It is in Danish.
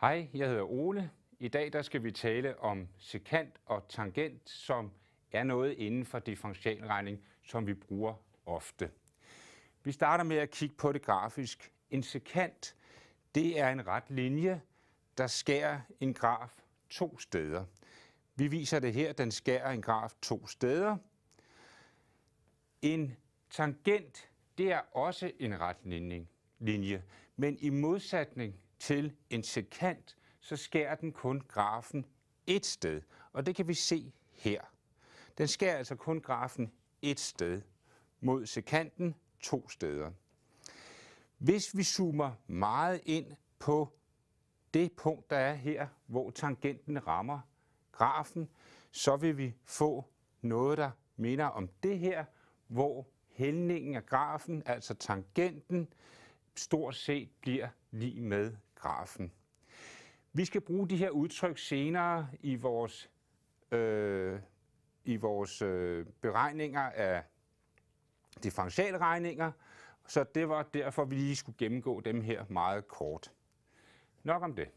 Hej, jeg hedder Ole. I dag der skal vi tale om sekant og tangent, som er noget inden for differentialregning, som vi bruger ofte. Vi starter med at kigge på det grafisk. En sekant, det er en ret linje, der skærer en graf to steder. Vi viser det her, den skærer en graf to steder. En tangent, det er også en ret linje, men i modsætning til en sekant, så skærer den kun grafen et sted, og det kan vi se her. Den skærer altså kun grafen et sted mod sekanten to steder. Hvis vi zoomer meget ind på det punkt, der er her, hvor tangenten rammer grafen, så vil vi få noget, der minder om det her, hvor hældningen af grafen, altså tangenten, stort set bliver lige med paragrafen. Vi skal bruge de her udtryk senere i vores, øh, i vores øh, beregninger af differentialregninger, så det var derfor, vi lige skulle gennemgå dem her meget kort. Nok om det.